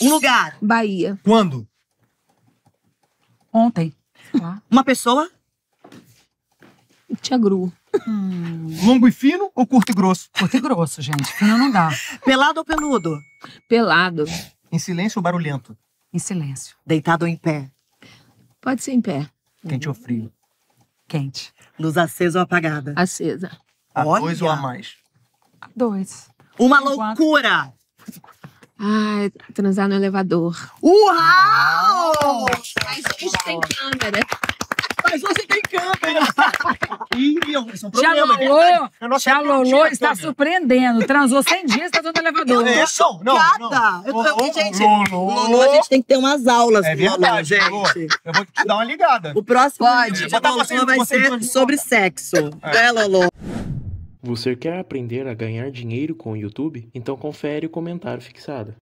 Um lugar. Bahia. Quando? Ontem. lá. Ah. Uma pessoa? Tia Gru. Hum. Longo e fino ou curto e grosso? Curto e grosso, gente. Fino não dá. Pelado ou peludo? Pelado. Em silêncio ou barulhento? Em silêncio. Deitado ou em pé? Pode ser em pé. Quente ou frio? Quente. Luz acesa ou apagada? Acesa. A Olha. dois ou a mais? A dois. Uma loucura! Ai, transar no elevador. Uau! Mas Mas isso tem câmera. Mas você tem câmera. Ih, isso é um problema. Já Lolô, é está surpreendendo. Transou 100 dias e está no elevador. É eu tô chocada. Não, não. Eu Lolô, a gente tem que ter umas aulas. É verdade, Lolo, gente. Eu vou te dar uma ligada. O próximo Pode. Lolo, vai ser sobre sexo. É, é Lolô. Você quer aprender a ganhar dinheiro com o YouTube? Então confere o comentário fixado.